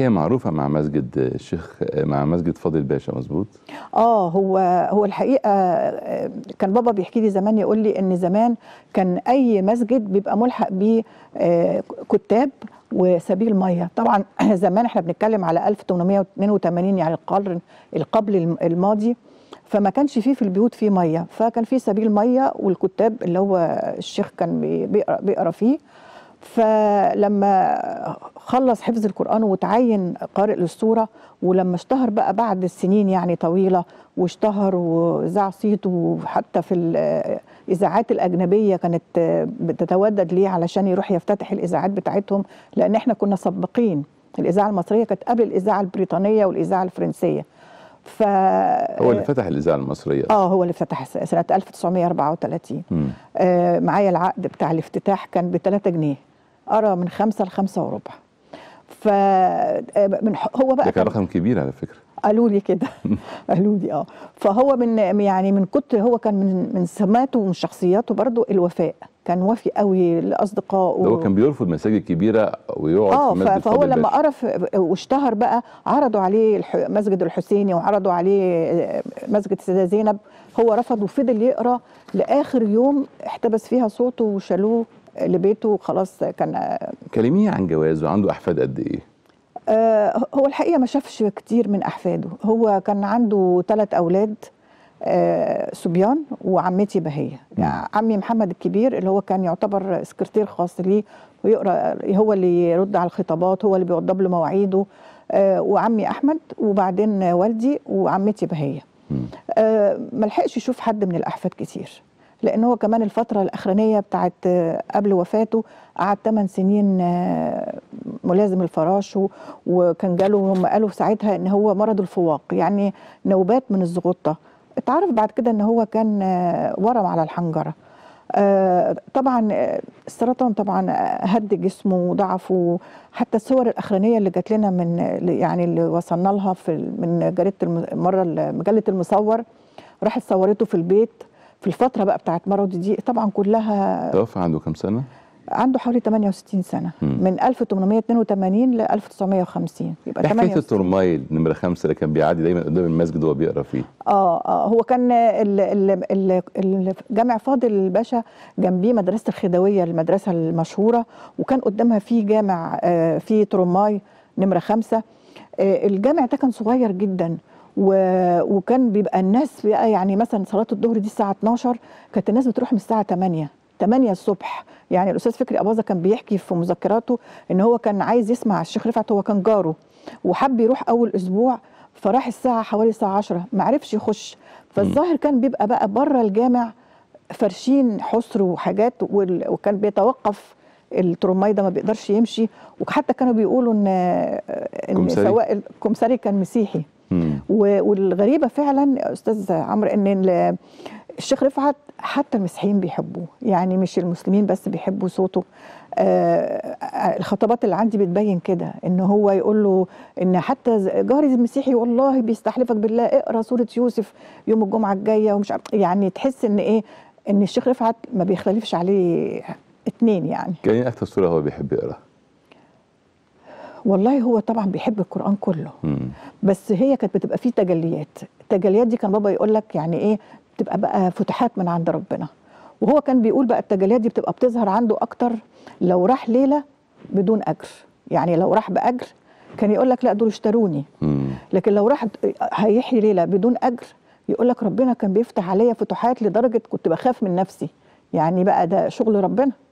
حكايه معروفه مع مسجد الشيخ مع مسجد فاضل باشا مظبوط اه هو هو الحقيقه آه، كان بابا بيحكي لي زمان يقول لي ان زمان كان اي مسجد بيبقى ملحق بيه آه، كتاب وسبيل ميه طبعا زمان احنا بنتكلم على 1882 يعني القرن القبل الماضي فما كانش فيه في البيوت فيه ميه فكان فيه سبيل ميه والكتاب اللي هو الشيخ كان بيقرا بيقرا فيه فلما خلص حفظ القرآن وتعين قارئ للسورة ولما اشتهر بقى بعد السنين يعني طويلة واشتهر وذاع صيته وحتى في الإذاعات الأجنبية كانت بتتودد ليه علشان يروح يفتتح الإذاعات بتاعتهم لأن احنا كنا سباقين الإذاعة المصرية كانت قبل الإذاعة البريطانية والإذاعة الفرنسية ف هو اللي فتح الاذاعه المصريه اه هو اللي فتح سنه 1934 آه معايا العقد بتاع الافتتاح كان ب 3 جنيه أرى من خمسة لخمسة وربع ف آه، من هو بقى ده كان رقم كبير على فكره قالوا لي كده قالوا لي اه فهو من يعني من كتر هو كان من من سماته ومن شخصياته برضو الوفاء كان وفي قوي لاصدقائه هو كان بيرفض مساجد كبيره ويقعد آه في مسجد فهو لما عرف واشتهر بقى عرضوا عليه مسجد الحسيني وعرضوا عليه آه، مسجد السيده زينب هو رفض وفضل يقرا لاخر يوم احتبس فيها صوته وشالوه لبيته وخلاص كان كلميه عن جوازه عنده احفاد قد ايه آه هو الحقيقه ما شافش كتير من احفاده هو كان عنده ثلاث اولاد آه صبيان وعمتي بهيه يعني عمي محمد الكبير اللي هو كان يعتبر سكرتير خاص ليه ويقرا هو اللي يرد على الخطابات هو اللي بيوضب له مواعيده آه وعمي احمد وبعدين والدي وعمتي بهيه آه، ما لحقش يشوف حد من الاحفاد كتير لان هو كمان الفتره الاخرانيه بتاعت آه، قبل وفاته قعد 8 سنين آه، ملازم الفراش وكان جاله هم قالوا ساعتها ان هو مرض الفواق يعني نوبات من الزغطه اتعرف بعد كده ان هو كان آه، ورم على الحنجره طبعا السرطان طبعا هد جسمه وضعفه حتى الصور الاخرانيه اللي جات لنا من يعني اللي وصلنا لها في من جريده المره مجله المصور راحت صورته في البيت في الفتره بقى بتاعت مرض دي طبعا كلها توفى عنده كام سنه؟ عنده حوالي 68 سنه مم. من 1882 ل 1950 يبقى حكايه الترمايل نمره خمسه اللي كان بيعدي دايما قدام المسجد وهو بيقرا فيه اه اه هو كان ال ال ال جامع فاضل الباشا جنبيه مدرسه الخدويه المدرسه المشهوره وكان قدامها في جامع آه في ترماي نمره خمسه آه الجامع ده كان صغير جدا وكان بيبقى الناس بقى يعني مثلا صلاه الظهر دي الساعه 12 كانت الناس بتروح من الساعه 8 8 الصبح يعني الاستاذ فكري اباظه كان بيحكي في مذكراته ان هو كان عايز يسمع الشيخ رفعت هو كان جاره وحب يروح اول اسبوع فراح الساعه حوالي الساعه 10 ما عرفش يخش فالظاهر كان بيبقى بقى بره الجامع فرشين حصر وحاجات وكان بيتوقف ده ما بيقدرش يمشي وحتى كانوا بيقولوا ان ان سواء الكمساري كان مسيحي والغريبه فعلا استاذ عمرو ان الشيخ رفعت حتى المسيحيين بيحبوه يعني مش المسلمين بس بيحبوا صوته آه, آه، الخطابات اللي عندي بتبين كده ان هو يقول له ان حتى جاري المسيحي والله بيستحلفك بالله اقرا سوره يوسف يوم الجمعه الجايه ومش يعني تحس ان ايه ان الشيخ رفعت ما بيختلفش عليه اثنين يعني كان اكثر سوره هو بيحب يقراها والله هو طبعا بيحب القران كله مم. بس هي كانت بتبقى فيه تجليات التجليات دي كان بابا يقول لك يعني ايه بتبقى بقى فتوحات من عند ربنا وهو كان بيقول بقى التجليات دي بتبقى بتظهر عنده اكتر لو راح ليله بدون اجر يعني لو راح باجر كان يقول لك لا دول اشتروني لكن لو راح هيحي ليله بدون اجر يقول لك ربنا كان بيفتح عليا فتوحات لدرجه كنت بخاف من نفسي يعني بقى ده شغل ربنا